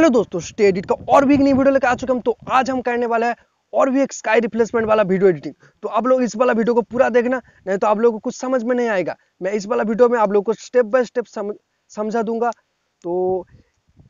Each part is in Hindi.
हेलो दोस्तों स्टे एडिट का और भी एक नई वीडियो लेकर आ चुके हम तो आज हम करने वाले हैं और भी एक स्काई रिप्लेसमेंट वाला वीडियो एडिटिंग तो आप लोग इस वाला वीडियो को पूरा देखना नहीं तो आप लोगों को कुछ समझ में नहीं आएगा मैं इस वाला वीडियो में आप लोगों को स्टेप बाय स्टेप समझा दूंगा तो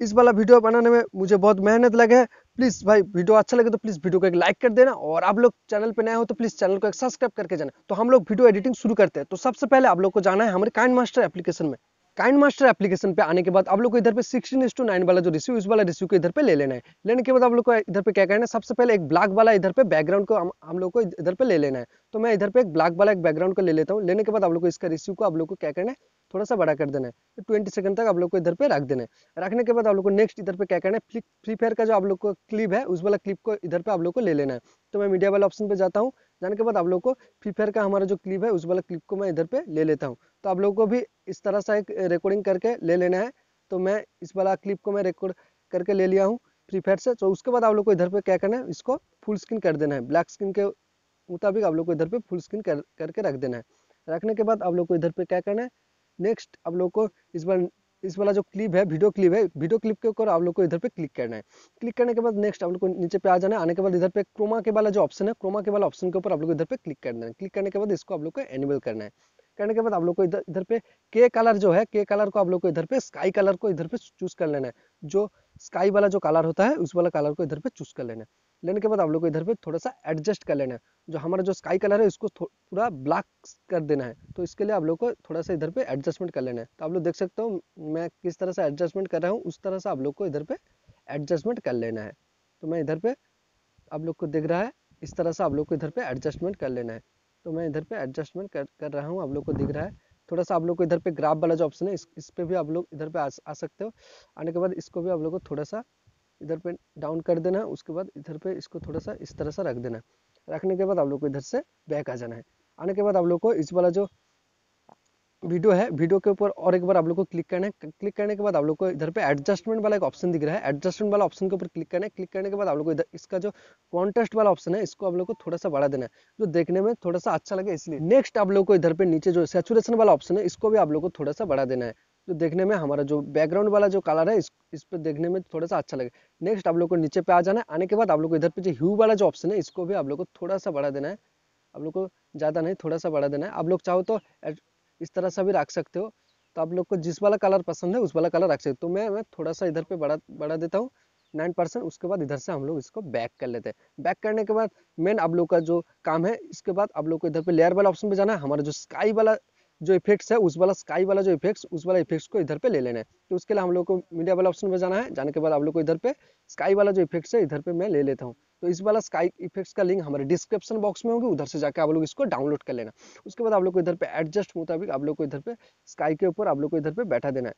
इस वाला वीडियो बनाने में मुझे बहुत मेहनत लगे है प्लीज़ भाई वीडियो अच्छा लगे तो प्लीज़ वीडियो को एक लाइक कर देना और आप लोग चैनल पर नए हो तो प्लीज़ चैनल को एक सब्सक्राइब करके जाना तो हम लोग वीडियो एडिटिंग शुरू करते हैं तो सबसे पहले आप लोग को जाना है हमारे काइंड मास्टर एप्लीकेशन में काइंड मास्टर एप्लीकेशन पे आने के बाद आप लोग को इधर पे 16 टू नाइन वाला जो रिस्यू इस वाला रिस्यू को इधर पे ले लेना है लेने के बाद आप लोग को इधर पे क्या करना है सबसे पहले एक ब्लैक वाला इधर पे बैकग्राउंड को हम, लोग को इधर पे ले लेना है तो मैं इधर पे एक ब्लैक वाला एक बैकग्राउंड को ले लेता हूँ लेने के बाद आप लोग को इसका रिस्यू को आप लोग को क्या करना है थोड़ा सा बड़ा कर देना है ट्वेंटी तो सेकंड तक आप लोग को इधर पे रख देना है रखने के बाद आप लोग को नेक्स्ट इधर पे क्या करना है फ्री फायर का जो आप लोग को क्लिप है उस वाला क्लिप को इधर पे आप लोग को ले लेना है तो मैं मीडिया वाला ऑप्शन पे जाता हूँ जाने के बाद आप लोग को फ्री फायर का हमारा जो क्लिप है उस वाला क्लिप को मैं इधर पे ले लेता हूँ तो आप लोगों को भी इस तरह से एक रिकॉर्डिंग करके ले लेना है तो मैं इस वाला क्लिप को मैं रिकॉर्ड करके ले लिया हूँ फ्री फायर से तो उसके बाद आप लोग को इधर पे क्या करना है इसको फुल स्क्रीन कर देना है ब्लैक स्क्रीन के मुताबिक आप लोग को इधर पे फुल स्क्रीन कर करके रख देना है रखने के बाद आप लोग को इधर पे क्या करना है नेक्स्ट आप लोग को इस बार इस वाला जो क्लिप है वीडियो क्लिप है वीडियो क्लिप के ऊपर आप लोग को इधर पे क्लिक करना है क्लिक करने के बाद नेक्स्ट आप लोग को नीचे पे आ जाना है आने के बाद इधर पे क्रोमा के वाला जो ऑप्शन है क्रोमा के वाला ऑप्शन के ऊपर आप लोग इधर पे क्लिक करना है क्लिक करने के बाद इसको आप लोग को एनेबल करना है करने के बाद आप लोग को इधर इधर पे के कलर जो है के कलर को आप लोग को इधर पे स्काई कलर को इधर पे चूज कर लेना है जो स्काई वाला जो कलर होता है उस वाला कलर को इधर पे चूज कर लेना है लेने के बाद आप लोग को इधर पे थोड़ा सा एडजस्ट कर लेना है जो हमारा जो स्काई कलर है उसको पूरा ब्लैक कर देना है तो इसके लिए आप लोग को थोड़ा सा इधर पे एडजस्टमेंट कर लेना है तो आप लोग देख सकते हो मैं किस तरह से एडजस्टमेंट कर रहा हूँ उस तरह से आप लोग को इधर पे एडजस्टमेंट कर लेना है तो मैं इधर पे आप लोग को दिख रहा है इस तरह से आप लोग को इधर पे एडजस्टमेंट कर लेना है तो मैं इधर पे एडजस्टमेंट कर कर रहा हूँ आप लोग को दिख रहा है थोड़ा सा आप लोग को इधर पे ग्राफ वाला जो ऑप्शन है इस इस पर भी आप लोग इधर पे आ, आ सकते हो आने के बाद इसको भी आप लोग को थोड़ा सा इधर पे डाउन कर देना है उसके बाद इधर पे इसको थोड़ा सा इस तरह से रख देना है रखने के बाद आप लोग को इधर से बैक आ जाना है आने के बाद आप लोग को इस वाला जो वीडियो है वीडियो के ऊपर और एक बार आप लोग को क्लिक करना है क्लिक करने के बाद आप लोग को इधर पे एडजस्टमेंट वाला एक ऑप्शन दिख रहा है एडजस्टमेंट वाला ऑप्शन के ऊपर क्लिक करना है क्लिक करने के बाद आप लोग को इधर इसका जो कॉन्टेस्ट वाला ऑप्शन है इसको आप लोग को थोड़ा सा बढ़ा देना है जो देखने में थोड़ा सा अच्छा लगे इसलिए नेक्स्ट आप लोग को इधर पे नीचे जो सेचुरेशन वाला ऑप्शन है इसको भी आप लोग को थोड़ा सा बढ़ा देना है जो देखने में हमारा जो बैकग्राउंड वाला जो कलर है इस इस पर देखने में थोड़ा सा अच्छा लगे नेक्स्ट आप लोग को नीचे पे आ जाना है आने के बाद आप लोग को इधर पे जो ह्यू वाला जो ऑप्शन है इसको भी आप लोग को थोड़ा सा बढ़ा देना है आप लोग को ज़्यादा नहीं थोड़ा सा बढ़ा देना है आप लोग चाहो तो इस तरह से भी रख सकते हो तो आप लोग को जिस वाला कलर पसंद है उस वाला कलर रख सकते हो तो मैं मैं थोड़ा सा इधर पे बढ़ा बढ़ा देता हूँ नाइन परसेंट उसके बाद इधर से हम लोग इसको बैक कर लेते हैं बैक करने के बाद मेन आप लोग का जो काम है इसके बाद आप लोग को इधर पे लेयर वाला ऑप्शन पे जाना है हमारा जो स्काई वाला जो इफेक्ट्स है उस वाला स्काई वाला जो इफेक्ट्स उस वाला इफेक्ट्स को इधर पे ले लेना है तो उसके लिए हम लोग को मीडिया वाला ऑप्शन में जाना है जाने के बाद आप लोग को इधर पे स्काई वाला जो इफेक्ट्स है इधर पे मैं ले लेता हूँ तो इस वाला स्काई इफेक्ट्स का लिंक हमारे डिस्क्रिप्शन बॉक्स में होगी उधर से जाकर आप लोग इसको डाउनलोड कर लेना उसके बाद आप लोग को इधर पे एडजस्ट मुताबिक आप लोग को इधर पे स्काई के ऊपर आप लोग को इधर पे बैठा देना है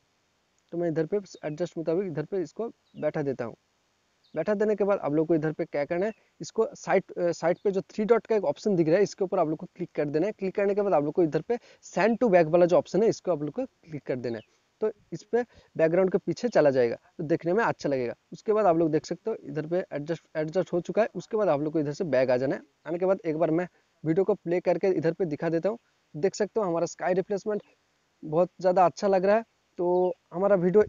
तो मैं इधर पे एडजस्ट मुताबिक इधर पे इसको बैठा देता हूँ बैठा देने के बाद आप लोग को इधर पे क्या करना है इसको साइट साइट पे जो थ्री डॉट का एक ऑप्शन दिख रहा है इसके ऊपर आप लोग को क्लिक कर देना है क्लिक करने के बाद आप लोग को इधर पे सेंड टू बैक वाला जो ऑप्शन है इसको आप लोग को क्लिक कर देना है तो इस पर बैकग्राउंड के पीछे चला जाएगा तो देखने में अच्छा लगेगा उसके बाद आप लोग देख सकते हो इधर पे एडजस्ट एडजस्ट हो चुका है उसके बाद आप लोग को इधर से बैग आ जाना है आने के बाद एक बार मैं वीडियो को प्ले करके इधर पे दिखा देता हूँ देख सकते हो हमारा स्काई रिप्लेसमेंट बहुत ज़्यादा अच्छा लग रहा है तो हमारा वीडियो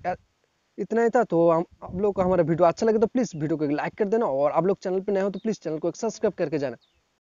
इतना ही था तो हम आप लोग को हमारा वीडियो अच्छा लगे तो प्लीज़ वीडियो को एक लाइक कर देना और आप लोग चैनल पर नए हो तो प्लीज़ चैनल को एक सब्सक्राइब करके जाना